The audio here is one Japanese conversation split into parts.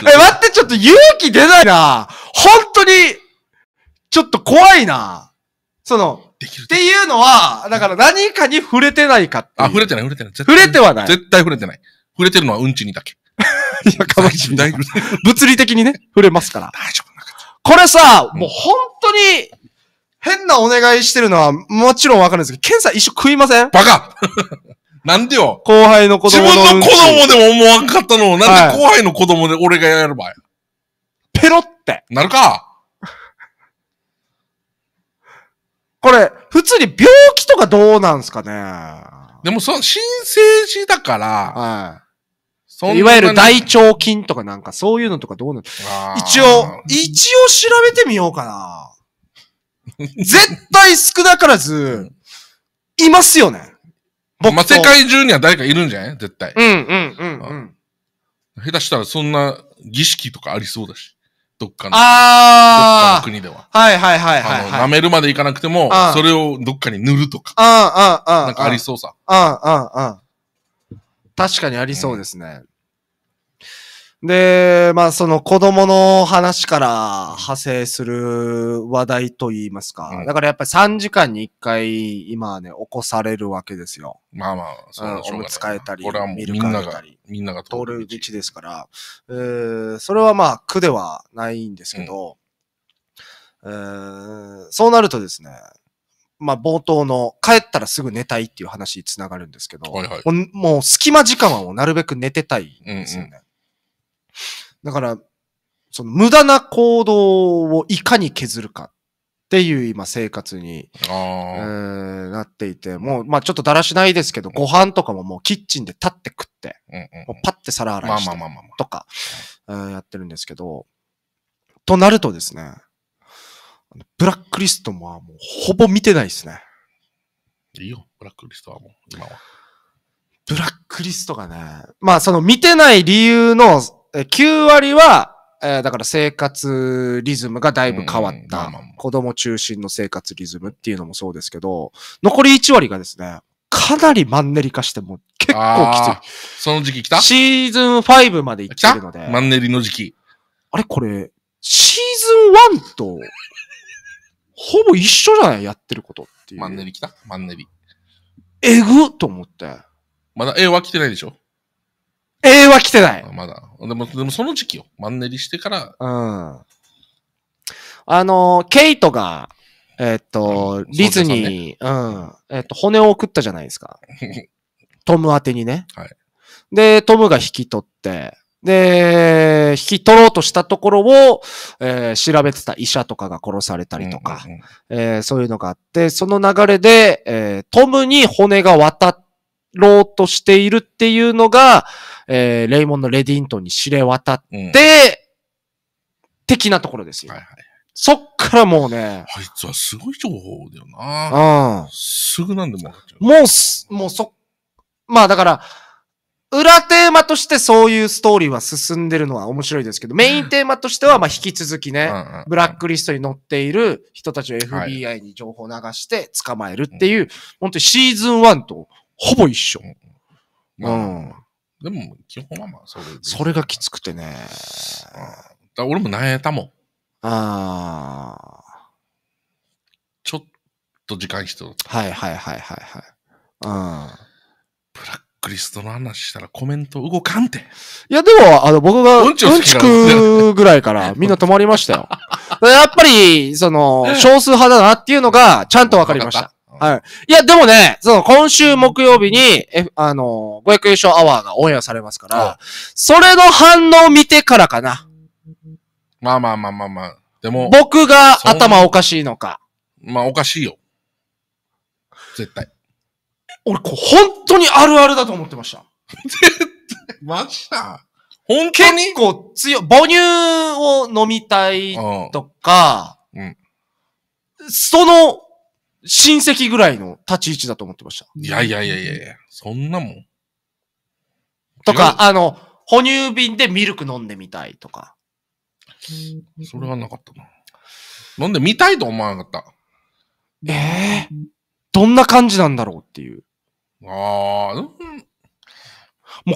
え、待って、ちょっと勇気出ないな。本当に、ちょっと怖いな。その、っていうのは、だから何かに触れてないかあ、触れてない、触れてない。触れてはない。絶対触れてない。触れてるのはうんちにだけ。いや、かいし大ない。物理的にね、触れますから。大丈夫なかこれさ、もう本当に、変なお願いしてるのはもちろんわかるんですけど、検査一緒食いませんバカなんでよ。後輩の子供自分の子供でも思わんかったのを、なんで後輩の子供で俺がやる場合。ペロって。なるかこれ、普通に病気とかどうなんすかねでも、その、新生児だから、はい。いわゆる大腸菌とかなんかそういうのとかどうなん一応、一応調べてみようかな。絶対少なからず、いますよね。僕まあ、世界中には誰かいるんじゃない絶対。うんうんうんうん。下手したらそんな儀式とかありそうだし。どっかの、どっかの国では。はいはいはいはあいの、舐めるまでいかなくてもそれをどっかに塗るとか、ああ、ああ、あなんかありそうさ。うんうんうん。確かにありそうですね。で、まあその子供の話から派生する話題といいますか、だからやっぱり3時間に1回今はね、起こされるわけですよ。まあまあ、そううしょうおがえたりこれはもうみんなたがり、みんなが通る道ですから、えーそれはまあ苦ではないんですけど、えーそうなるとですね、まあ冒頭の帰ったらすぐ寝たいっていう話につながるんですけど、はいはいもうもう隙間時間はもうなるべく寝てたいんですよね。だから、その無駄な行動をいかに削るかっていう今生活に、えー、なっていて、もう、まあちょっとだらしないですけど、ご飯とかももうキッチンで立って食って、もうパッて皿洗いしてとか、やってるんですけど、となるとですね、ブラックリストももうほぼ見てないですね。いいよ、ブラックリストはもう、今は。ブラックリストがね、まあその見てない理由の9割は、えー、だから生活リズムがだいぶ変わった。子供中心の生活リズムっていうのもそうですけど、残り1割がですね、かなりマンネリ化しても結構きつい。その時期来たシーズン5まで行ってるので。マンネリの時期。あれこれ、シーズン1と、ほぼ一緒じゃないやってることっていう。マンネリ来たマンネリ。えぐっと思って。まだ絵は来てないでしょ A は来てない。まだ。でも、でもその時期よ。マンネリしてから。うん。あの、ケイトが、えっと、ディズニー、うん。えっと、骨を送ったじゃないですか。トム宛てにね。はい。で、トムが引き取って、で、引き取ろうとしたところを、えー、調べてた医者とかが殺されたりとか、えそういうのがあって、その流れで、えー、トムに骨が渡ろうとしているっていうのが、えー、レイモンド・レディントンに知れ渡って、うん、的なところですよ。はいはい、そっからもうね。あいつはすごい情報だよな。うん。すぐなんでももう、す、もうそ、まあだから、裏テーマとしてそういうストーリーは進んでるのは面白いですけど、メインテーマとしては、まあ、引き続きね、ブラックリストに載っている人たちを FBI に情報を流して捕まえるっていう、はい、本当にシーズン1とほぼ一緒。うん。うん、でも、基本はまあ、それでそれがきつくてね。だ俺も悩んたもん。ああ。ちょっと時間必要はいはいはいはいはい。うん。ブラックリストの話したらコメント動かんて。いやでも、あの僕がうんちくぐらいからみんな止まりましたよ。やっぱり、その、少数派だなっていうのがちゃんとわかりました。はい。いや、でもね、その、今週木曜日に、え、あの、500優勝アワーがオンエアされますから、それの反応を見てからかな。まあまあまあまあまあ。でも。僕が頭おかしいのか。まあ、おかしいよ。絶対。俺、こ本当にあるあるだと思ってました。絶対、マジだ。本当に結構強い。母乳を飲みたいとか、うん、その親戚ぐらいの立ち位置だと思ってました。いやいやいやいやいや、そんなもん。とか、あの、哺乳瓶でミルク飲んでみたいとか。それはなかったな。飲んでみたいと思わなかった。ええー、どんな感じなんだろうっていう。ああ、うん。もう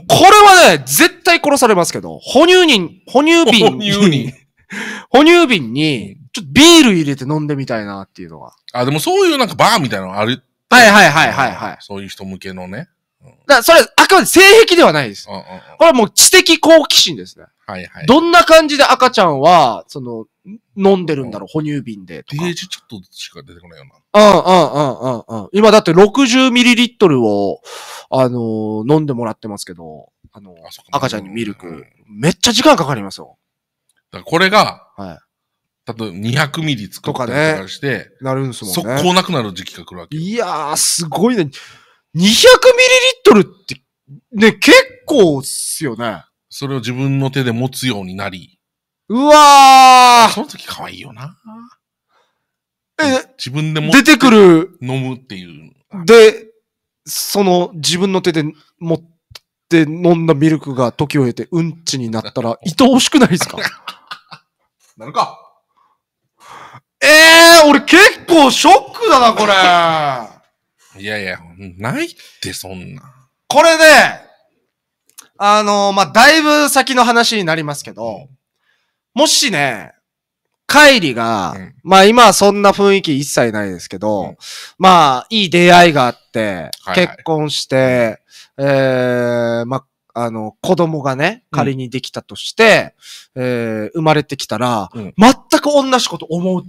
これはね、絶対殺されますけど、哺乳人、哺乳瓶に、哺乳瓶 に、ちょっとビール入れて飲んでみたいなっていうのが。あ、でもそういうなんかバーみたいなのある。はいはいはいはいはい。そういう人向けのね。うん、だからそれ、あくまで性癖ではないです。うんうんうん、これはもう知的好奇心ですね。はいはい。どんな感じで赤ちゃんは、その、飲んでるんだろう、うん、哺乳瓶でとか。ージちょっとしか出てこないよな。うんうんうんうんうん。今だって 60ml を、あのー、飲んでもらってますけど、あのー、赤ちゃんにミルク、うん、めっちゃ時間かかりますよ。だからこれが、はい。例えば200ミリ作ったりとかして、なるんすもんね。速攻なくなる時期が来るわけ。いやー、すごいね。200ミリリットルって、ね、結構っすよね。それを自分の手で持つようになり。うわーその時可愛いよな。え、自分で持って出てくる。飲むっていう。で、その自分の手で持って飲んだミルクが時を経てうんちになったら 愛おしくないですかなるかええー、俺結構ショックだな、これ。いやいや、ないってそんな。これね、あのー、まあ、だいぶ先の話になりますけど、もしね、カイリが、うん、まあ今はそんな雰囲気一切ないですけど、うん、まあいい出会いがあって、はいはい、結婚して、ええー、まああの、子供がね、仮にできたとして、うん、えー、生まれてきたら、うん、全く同じこと思う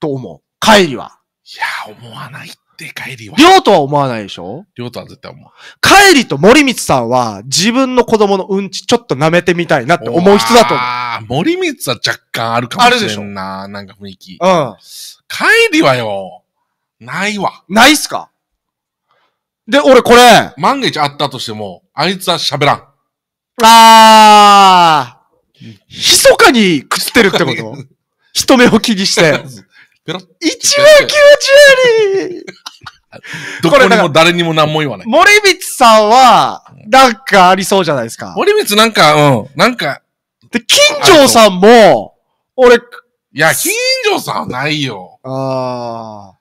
と思う。帰りは。いや、思わないって、帰りは。りょうとは思わないでしょりょうとは絶対思う。帰りと森光さんは、自分の子供のうんちちょっと舐めてみたいなって思う人だと思う。ああ、森光は若干あるかもしれんな。あるでしょ。なんか雰囲気。うん。帰りはよ、ないわ。ないっすかで、俺これ。万が一あったとしても、あいつは喋らん。ああ密かに食ってるってこと人目を気にして。一ロ九十。9どこにも誰にも何も言わない。森光さんは、なんかありそうじゃないですか。森光なんか、うん、なんか。で、金城さんも、俺、いや、金城さんはないよ。ああ。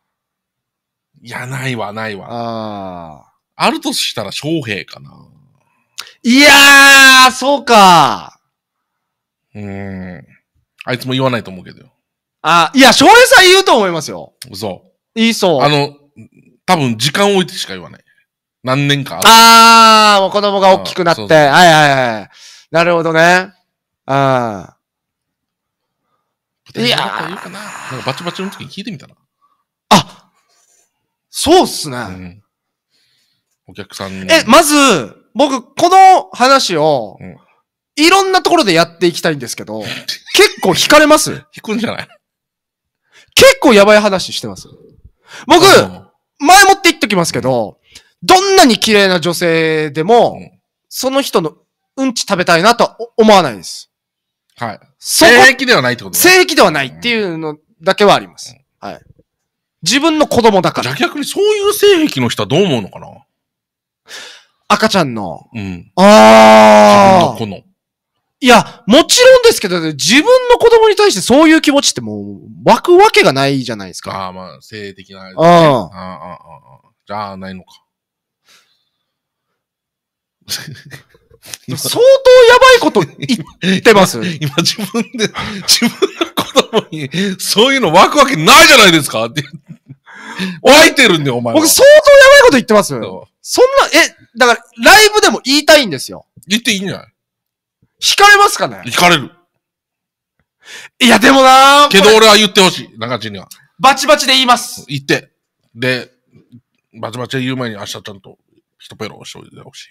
いや、ないわ、ないわ。ああ。あるとしたら、翔平かな。いやー、そうか。うーん。あいつも言わないと思うけどよ。あ、いや、翔平さん言うと思いますよ。嘘。言いそう。あの、多分時間置いてしか言わない。何年か後。あー、もう子供が大きくなって。そうそうはいはいはい。なるほどね。あいやーなんかバチバチの時に聞いてみたら。あ、そうっすね。うん。お客さんに。え、まず、僕、この話を、いろんなところでやっていきたいんですけど、結構惹かれます引くんじゃない結構やばい話してます。僕、前もって言っときますけど、どんなに綺麗な女性でも、うん、その人のうんち食べたいなとは思わないです。はい。性癖ではないってこと性癖ではないっていうのだけはあります。うん、はい。自分の子供だから。逆にそういう性癖の人はどう思うのかな赤ちゃんの。うん。ああ。自分の子の。いや、もちろんですけど、自分の子供に対してそういう気持ちってもう湧くわけがないじゃないですか。ああ、まあ、性的な、ね。ああ。ああ、ああ。じゃあ、ないのか。相当やばいこと言ってます 今自分で、自分の子供に、そういうの湧くわけないじゃないですかって。湧いてるんで、お前。僕相当やばいこと言ってます。そんな、え、だから、ライブでも言いたいんですよ。言っていいんじゃない惹かれますかね惹かれる。いや、でもなーけど俺は言ってほしい、中地には。バチバチで言います。言って。で、バチバチで言う前に明日ちゃんと一ペロをしておいてほしい。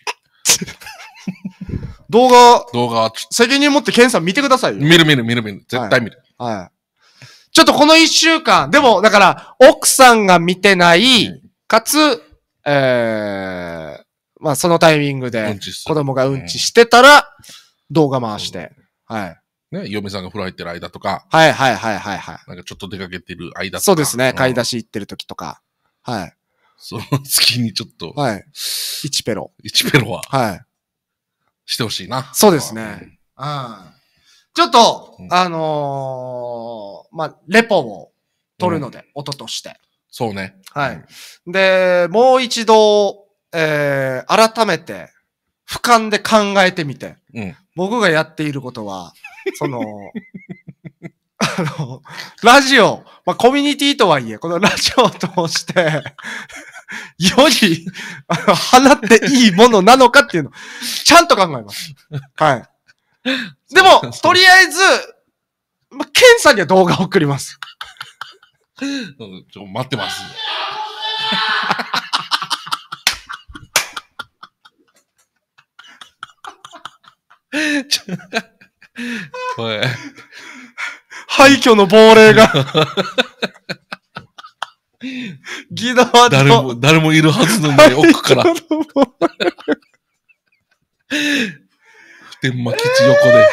動画、動画責任持ってケンさん見てくださいよ。見る見る見る見る。絶対見る。はい。ちょっとこの一週間、でも、だから、奥さんが見てない、かつ、えー、まあそのタイミングで子供がうんちしてたら動画回して、はい。ね、嫁さんが風呂入ってる間とか。はいはいはいはいはい。なんかちょっと出かけてる間とか。そうですね。買い出し行ってる時とか。はい。その月にちょっと。はい。1ペロ。1ペロは。はい。してほしいな。そうですね。うん。ちょっと、うん、あのー、まあ、レポを取るので、うん、音として。そうね。はい。で、もう一度、えー、改めて、俯瞰で考えてみて、うん、僕がやっていることは、その、あの、ラジオ、まあ、コミュニティとはいえ、このラジオを通して、あの放っていいものなのかっていうの、ちゃんと考えます。はい。でも、とりあえず、まあ、ケさんには動画を送ります。ちょ、待ってます。これ。廃墟の亡霊が。ギドワ誰も、誰もいるはずのない奥から。普天間基地横で。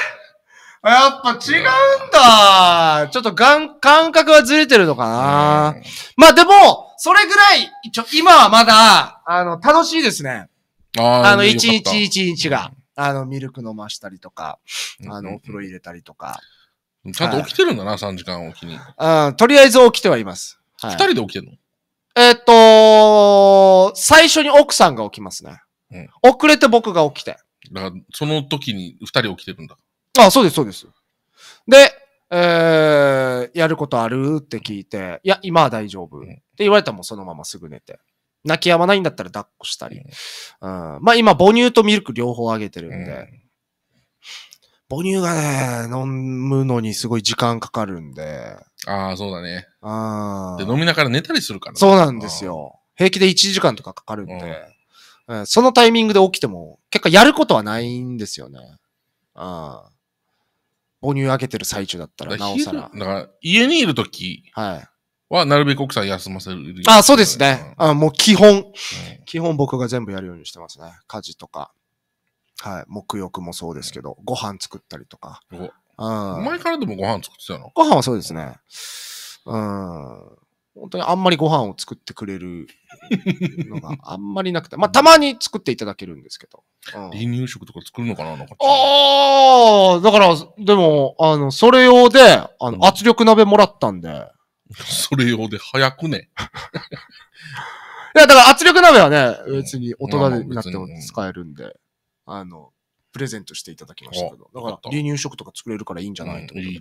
やっぱ違うんだ。ちょっとがん感覚はずれてるのかな。まあでも、それぐらい、ちょ、今はまだ、あの、楽しいですね。あの、一日一日が、あの、ミルク飲ましたりとか、あの、お風呂入れたりとか。ちゃんと起きてるんだな、3時間おきに。うん、とりあえず起きてはいます。二人で起きてるのえっと、最初に奥さんが起きますね。遅れて僕が起きて。だから、その時に二人起きてるんだ。あ、そうです、そうです。で、えー、やることあるって聞いて、いや、今は大丈夫。って言われたらもうそのまますぐ寝て。泣き止まないんだったら抱っこしたり。うん、まあ今、母乳とミルク両方あげてるんで。母乳がね、飲むのにすごい時間かかるんで。ああ、そうだね。あで、飲みながら寝たりするから、ね、そうなんですよ。平気で1時間とかかかるんで、うん、そのタイミングで起きても、結果やることはないんですよね。あ母乳あげてる最中だったら、なおさら。だから家にいるときはい。は、なるべく奥さん休ませる。あ、そうですね。あもう基本、基本僕が全部やるようにしてますね。家事とか。はい。沐浴もそうですけど、ご飯作ったりとか。うん。前からでもご飯作ってたのご飯はそうですね。うん。本当にあんまりご飯を作ってくれるのがあんまりなくて、まあたまに作っていただけるんですけど。離乳食とか作るのかななか。ああ、だから、でも、あの、それ用で、あの、圧力鍋もらったんで。それ用で早くね。いや、だから圧力鍋はね、別に大人になっても使えるんで、あの、プレゼントしていただきましたけど。だから離乳食とか作れるからいいんじゃないうん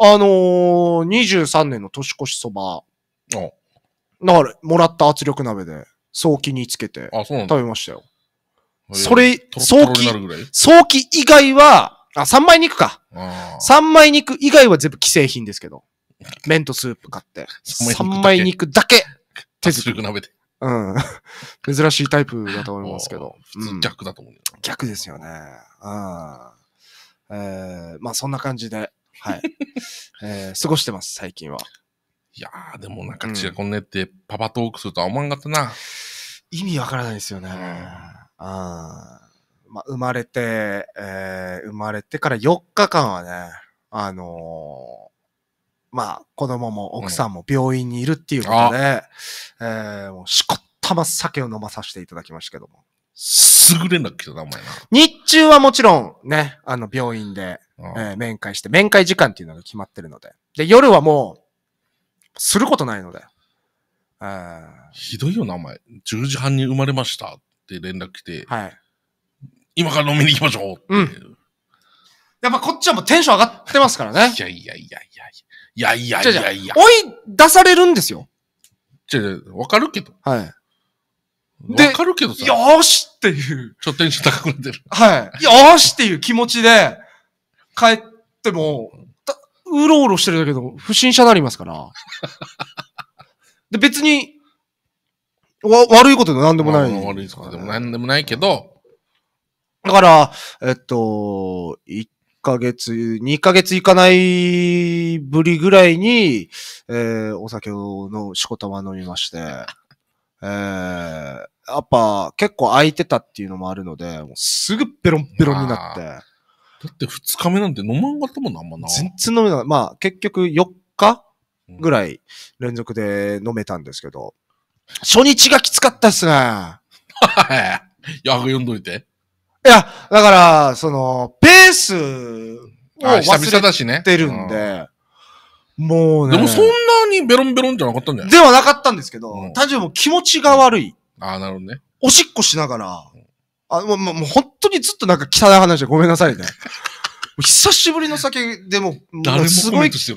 あのー、23年の年越しそばだから、もらった圧力鍋で、早期につけて、食べましたよ。それ、早期、早期以外は、あ、三枚肉か。三枚肉以外は全部既製品ですけど。麺とスープ買って。三枚肉だけ。手作り。鍋で。うん。珍しいタイプだと思いますけど。普通逆だと思う、逆ですよね。うん。えー、まあそんな感じで、はい。えー、過ごしてます、最近は。いやー、でもなんか違こんねって、パパトークするとは思わんかったな。意味わからないですよね。うん、あまあ、生まれて、えー、生まれてから4日間はね、あのー、まあ、子供も奥さんも病院にいるっていうことで、うん、えー、もうしこったま酒を飲まさせていただきましたけども。すぐれな来ただ、お前な。日中はもちろんね、あの、病院で、えー、面会して、面会時間っていうのが決まってるので。で、夜はもう、することないので。ひどいよな、お前。10時半に生まれましたって連絡来て、はい、今から飲みに行きましょうって。うん、やっぱこっちはもうテンション上がってますからね。い やいやいやいやいやいやいやいやいや。追い出されるんですよ。ちょ、わかるけど。はい。わかるけどさ。よーしっていう。ちょっとテンション高くなってる。はい。よーしっていう気持ちで、帰っても、うろうろしてるだけの不審者になりますから。で、別に、わ、悪いことで何でもない、悪いことでも何でもないけど、だから、えっと、1ヶ月、2ヶ月いかないぶりぐらいに、えー、お酒をの、しこたま飲みまして、えー、やっぱ結構空いてたっていうのもあるので、すぐペロンペロンになって、だって二日目なんて飲まんかったもんな、あんまな。全然飲めない。まあ、結局4日ぐらい連続で飲めたんですけど、初日がきつかったっすね。は い。読んどいて。いや、だから、その、ペースをし忘れてるんで、もうね。でもそんなにベロンベロンじゃなかったんじゃないではなかったんですけど、うん単純にも気持ちが悪い。ああ、なるほどね。おしっこしながらあ、もう、もう本当にずっとなんか汚い話でごめんなさいね。久しぶりの酒でも、もすごい、す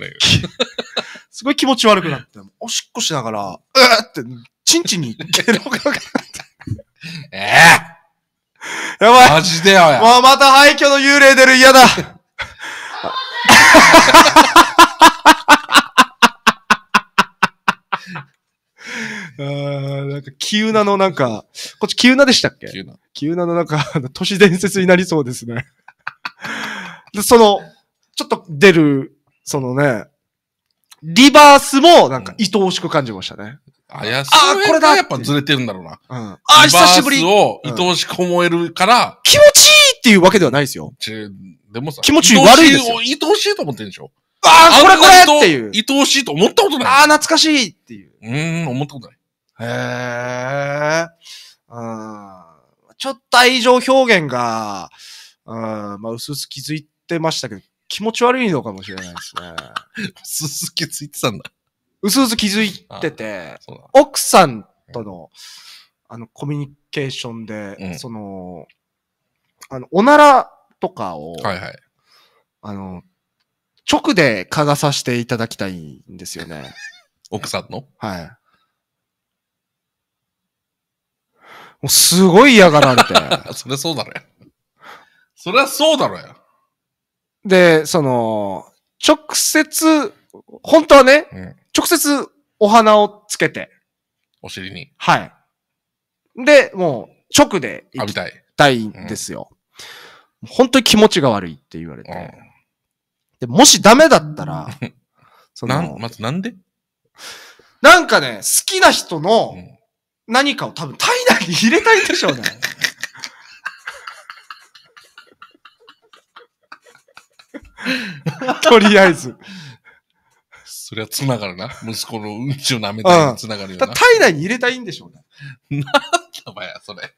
ごい気持ち悪くなって、おしっこしながら、うーって、ちんちんにゲロがかかって。ええー、やばい。マジでばや。もうまた廃墟の幽霊出る嫌だ。あなんか、急なのなんか、こっち急なでしたっけ急な。急なのなんか、都市伝説になりそうですね。で、その、ちょっと出る、そのね、リバースもなんか愛おしく感じましたね。あ、いあこれだやっぱずれてるんだろうな。うん。あ、久しぶり。リバースを愛おしく思えるから、うん、気持ちいいっていうわけではないですよ。でもさ、気持ち悪いですよ。愛おしいと思ってるんでしょああ、これこれっていう。愛おしいと思ったことない。ああ、懐かしいっていう。うん、思ったことない。へえ。うん。ちょっと愛情表現が、うん、まあ、薄すうす気づいてましたけど、気持ち悪いのかもしれないですね。うすうす気づいてたんだ。うすうす気づいてて、奥さんとの、あの、コミュニケーションで、うん、その、あの、おならとかを、はいはい。あの、直で嗅がさせていただきたいんですよね。奥さんのはい。うすごい嫌がられて。そりゃそうだろそりゃそうだろよ。で、その、直接、本当はね、うん、直接お花をつけて。お尻に。はい。で、もう、直で行きたいんですよ。うん、本当に気持ちが悪いって言われて。うん、でもしダメだったら、その、まずなんでなんかね、好きな人の何かを多分体内に入れたいんでしょうね。とりあえず。そりゃ繋がるな。息子のうんちを舐めた繋がるよな。体内に入れたいんでしょうね。なんだばや、それ。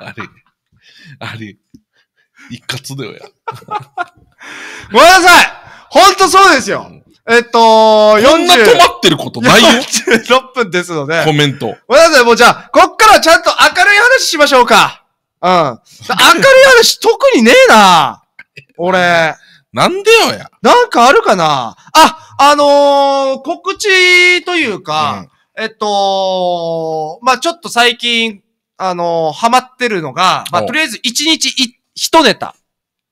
あれ、あれ、一括だよや。ごめんなさい本当そうですよ、うんえっと、こんな止まってることないよ。46分ですので。コメント。ごめんなさい、もうじゃあ、こっからちゃんと明るい話しましょうか。うん。明るい話特にねえな。俺。なんでよや。なんかあるかなあ、あのー、告知というか、うん、えっと、まあ、ちょっと最近、あのー、ハマってるのが、まあ、とりあえず1日1ネタ。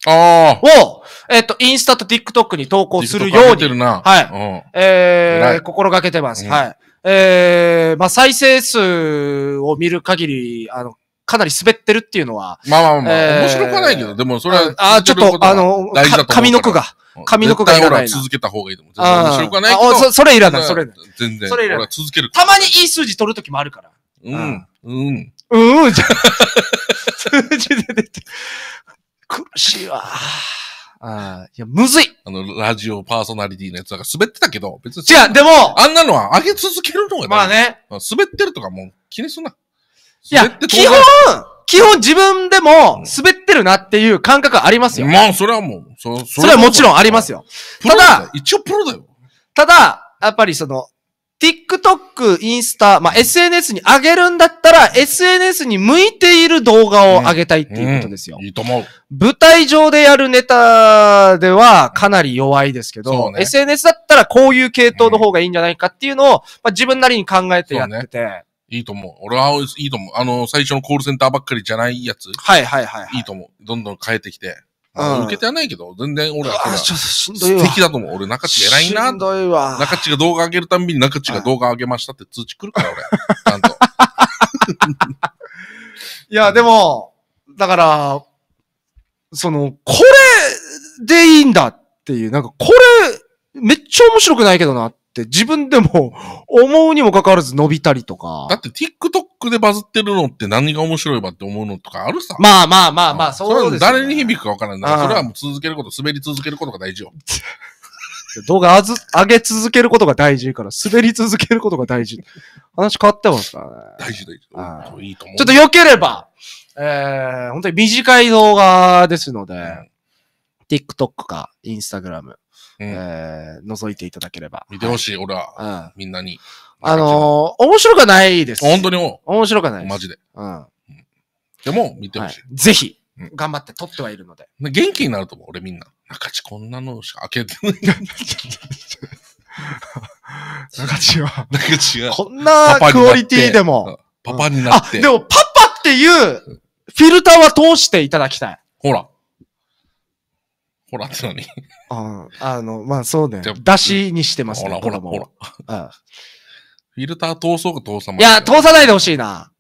ああ。を、えっ、と、インスタと TikTok に投稿するように、てるなはい、ええー、心がけてます。はい。えー、まあ、再生数を見る限り、あの、かなり滑ってるっていうのは。まあまあまあ、えー、面白くないけど、でもそれは、あ、ちょっと、あの、髪の句が。髪の句がいらないは続けた方がいいと思う。面白くないけど。そそれいらない、それ。全然。それいらない。続ける。たまにいい数字取るときもあるから。うん。うん。うん、じ ゃ、数字で出て。苦しいわ。ああ、いや、むずいあの、ラジオパーソナリティのやつだから滑ってたけど、別に。違う、でもあんなのは上げ続けるのがまあね。滑ってるとかもう気にすんな。いや、基本、基本自分でも滑ってるなっていう感覚ありますよ。まあ、それはもう、そそれはもちろんありますよ。ただ、一応プロだよ。ただ、やっぱりその、TikTok、インスタ、まあ、SNS に上げるんだったら、SNS に向いている動画を上げたいっていうことですよ。うんうん、いいと思う。舞台上でやるネタではかなり弱いですけど、ね、SNS だったらこういう系統の方がいいんじゃないかっていうのを、まあ、自分なりに考えてやってて、ね。いいと思う。俺はいいと思う。あの、最初のコールセンターばっかりじゃないやつ。はいはいはい、はい。いいと思う。どんどん変えてきて。まあ、受けてはないけど、全然俺は素敵だと思う。俺、中地偉いな。しんどいわ。中地が動画上げるたんびに中地が動画上げましたって通知来るから俺、ちゃんと。いや、でも、だから、その、これでいいんだっていう、なんかこれ、めっちゃ面白くないけどなって自分でも思うにもかかわらず伸びたりとか。だって TikTok でバズってるのって何が面白いばって思うのとかあるさ。まあまあまあまあ、そうです、ね、誰に響くかわからんい。それはもう続けること、滑り続けることが大事よ。動画あず上げ続けることが大事から、滑り続けることが大事。話変わってますからね。大事大事。いいと思う。ちょっと良ければ、えー、本当に短い動画ですので、うん、TikTok か Instagram、うん、えー、覗いていただければ。見てほしい、はい、俺は、うん、みんなに。あのー、面白くないです。本当にもう。面白くないです。マジで。うん。でも、見てほしい。はい、ぜひ、うん、頑張って撮ってはいるので。元気になると思う、俺みんな。中地こんなのしか開けてない。中地は。中地は。こんなクオリティでも。パパになって。うん、あ、でもパパっていうフィルターは通していただきたい。ほら。ほらってのに。うん。あの、まあそうね。出しにしてますね。ほらほらほら。うんフィルター通そうか通さない。いや、通さないでほしいな。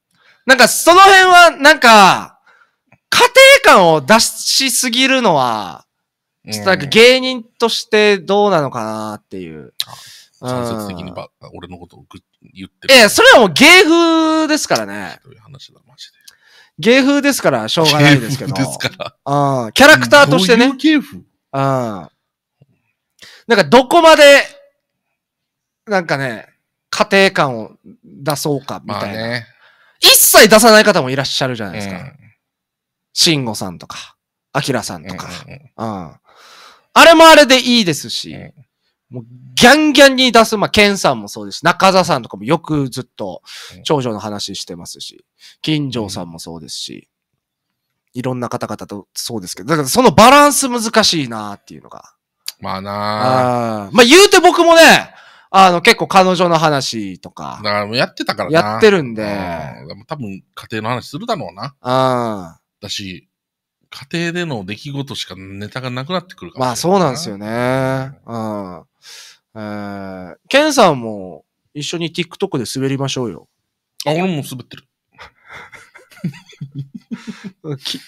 なんか、その辺は、なんか、家庭感を出しすぎるのは、ちょっとなんか芸人としてどうなのかなっていう。間接的にば、俺のことを言ってる。ええ、それはもう芸風ですからね。どういう話だ、マジで。芸風ですから、しょうがないですけど。芸風ですから。うん。キャラクターとしてね。どういう芸風うん。なんかどこまで、なんかね、家庭感を出そうかみたいな。ね、一切出さない方もいらっしゃるじゃないですか。慎、うん、吾、さんとか、あきらさんとか、うん、うん、あれもあれでいいですし、うん、もうギャンギャンに出す、まあ、ケンさんもそうですし、中澤さんとかもよくずっと長女の話してますし、金城さんもそうですし、いろんな方々とそうですけど、だからそのバランス難しいなっていうのが。まあなあまあ言うて僕もね、あの、結構彼女の話とか。だからもうやってたからな。やってるんで。多分家庭の話するだろうな。うん。だし、家庭での出来事しかネタがなくなってくるから。まあそうなんですよね。うん。えー、ケンさんも一緒に TikTok で滑りましょうよ。あ、俺も滑ってる。き、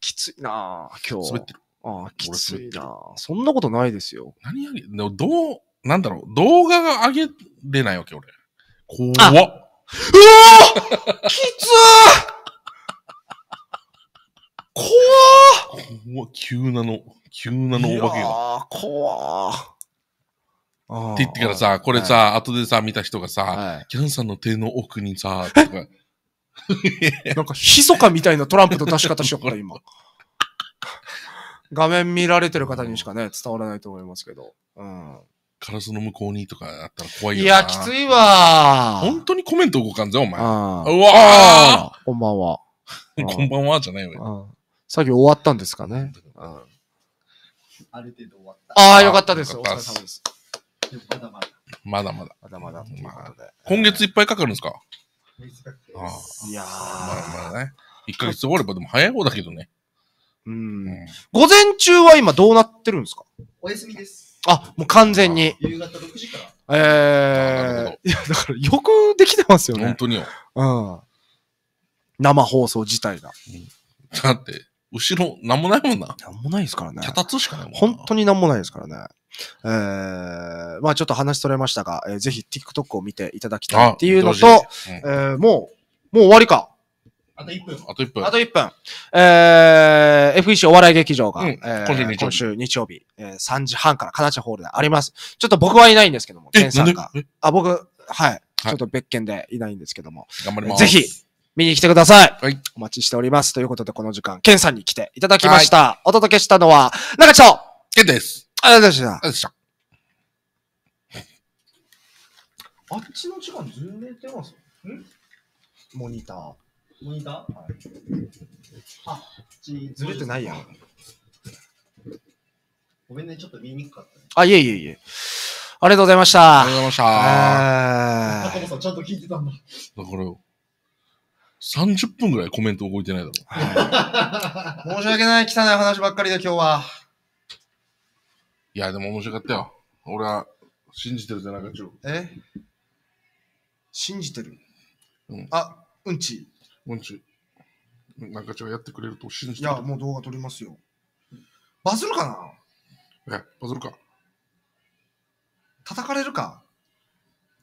きついな今日。滑ってる。ああ、きついなそんなことないですよ。何やり、でもどう、なんだろう、動画が上げれないわけ、俺。怖っ。うおーきつー怖ー怖急なの、急なのお化けが。怖ー。って言ってからさ、これさ、はい、後でさ、見た人がさ、はい、キャンさんの手の奥にさ、とか。なんか、ひそかみたいなトランプの出し方しようから、今。画面見られてる方にしかね、伝わらないと思いますけど。うん。カラスの向こうにとかあったら怖いよいや、きついわ本当にコメント動かんぜ、お前。うわこんばんは。こんばんは、じゃないよ。うん作業終わったんですかね。うんある程度終わった。ああ、よかったです。お疲れ様です。まだまだ。まだまだ。まだ今月いっぱいかかるんですかいやまだまだね。1ヶ月終わればでも早い方だけどね。うんん。午前中は今どうなってるんですかお休みです。あ、もう完全に。夕方6時から。ええー、いや、だからよくできてますよね。本当によ。うん。生放送自体が。うん、だって、後ろ、なんもないもんな。なんもないですからね。脚立しかないもんな。本当になんもないですからね。えー、まあちょっと話取れましたが、えー、ぜひ TikTok を見ていただきたいっていうのと、うん、えー、もう、もう終わりか。あと1分。あと1分。あと1分。えー、FEC お笑い劇場が、うんえー、今週日曜日、えー、3時半からかなちホールであります。ちょっと僕はいないんですけども、ケンさんが。あ、僕、はい、はい。ちょっと別件でいないんですけども。頑張ります。ぜひ、見に来てください。はい。お待ちしております。ということで、この時間、ケンさんに来ていただきました。はい、お届けしたのは、中地と、ケンです。ありがとうございました。ありがとうございました。あっちの時間、ずームてますんモニター。モニターはい。あ、ずれてないや。ごめんね、ちょっと見にくかった、ね、あ、いえいえいえ。ありがとうございました。ありがとうございました。あこさん、ちゃんと聞いてたんだ。だから、30分ぐらいコメント動いてないだろ。う。申し訳ない、汚い話ばっかりで、今日は。いや、でも面白かったよ。俺は、信じてるじゃないか、ちょ。え信じてるうん。あ、うんち。うンチ、なんかじゃやってくれると信じているや、もう動画撮りますよ。バズるかなえ、バズるか。叩かれるか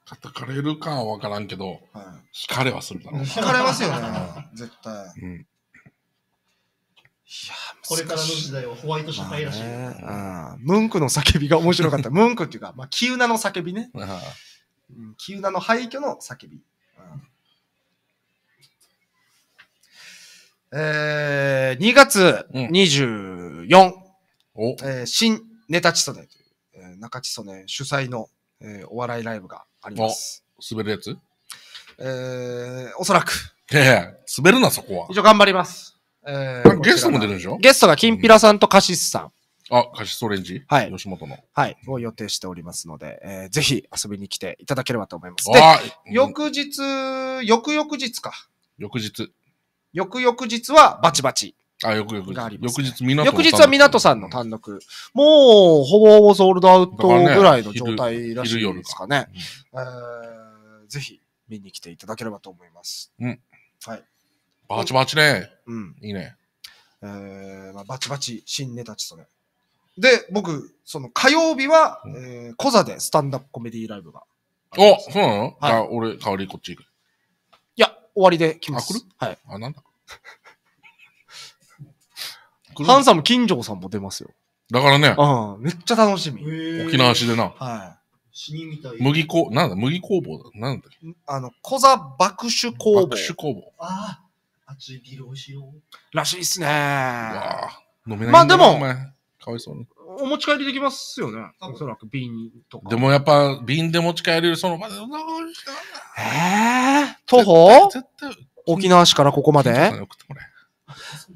叩かれるかは分からんけど、はい、かれはするだろう惹かれますよね、絶対。いやこれからの時代はホワイト社会らしい。ね、うんムンクの叫びが面白かった。ムンクっていうか、まあ、キウナの叫びね。キウナの廃墟の叫び。えー、2月24、うんえー、新ネタチソネという、えー、中チソネ主催の、えー、お笑いライブがあります。滑るやつえー、おそらく。ええ、滑るな、そこは。一応頑張ります。えー、ゲストも出るでしょゲストがきんぴらさんとカシスさん。うん、あ、カシスオレンジはい。吉本の。はい。を予定しておりますので、えー、ぜひ遊びに来ていただければと思います。で、翌日、翌々日か。翌日。翌々日はバチバチ。あ、翌々日。翌日、港翌日は港さんの単独。もう、ほぼほぼソールドアウトぐらいの状態らしいですかね。えぜひ見に来ていただければと思います。うん。はい。バチバチね。うん。いいね。えまあ、バチバチ新ネタチそれ。で、僕、その火曜日は、えコザでスタンダップコメディライブがあそうなの、はい俺、代わりこっち行く。いや、終わりで来ます。あ来るはい。あ、なんだ。ハンサム金城さんも出ますよ。だからね、うん。めっちゃ楽しみ。沖縄市でな、は死にみたい。麦工、なんだ、麦工房だ、なんだっけ、あの、小座爆酒工房爆酒工房。ああ、熱いビールをしよう。らしいっすね。うわ飲めないなまあでもお前かわいそうに。お持ち帰りできますよね。おそらく瓶とか。でもやっぱ、瓶で持ち帰れる、その、まだ、ええー、徒歩絶対、沖縄市からここまで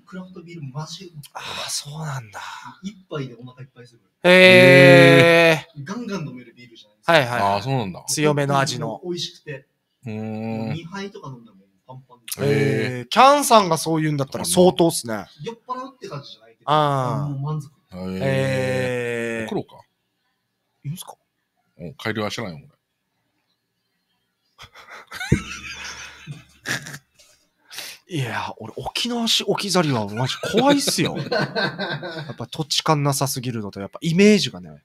クラフトビールマジああ、そうなんだ。一杯でお腹いっぱいする。へえガンガン飲めるビールじゃないですか。はいはい。ああ、そうなんだ。強めの味の。美味しくて。うん。2杯とか飲んだらもパンパンへえー。キャンさんがそう言うんだったら相当っすね。酔っ払うって感じじゃないけど。ああ。もう満足。へえー。黒か。いいんすかお、帰りはしないもん、俺。いや、俺、沖縄市置き去りはマジ怖いっすよ。やっぱ土地勘なさすぎるのと、やっぱイメージがね、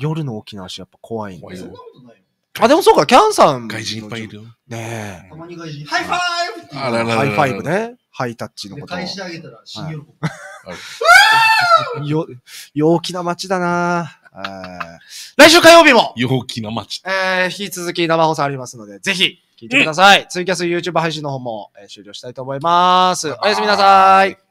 夜の沖縄市やっぱ怖いんで。ことないあ、でもそうか、キャンさん。外人いっぱいいる。よ。ねたまに外人。ハイファイブハイファイブね。ハイタッチのこと。返してあげたら、新喜び。よ、陽気な街だなー来週火曜日も、陽気な街。えー引き続き生放送ありますので、ぜひ、聞いてください。ツイキャス YouTube 配信の方も、えー終了したいと思います。おやすみなさい。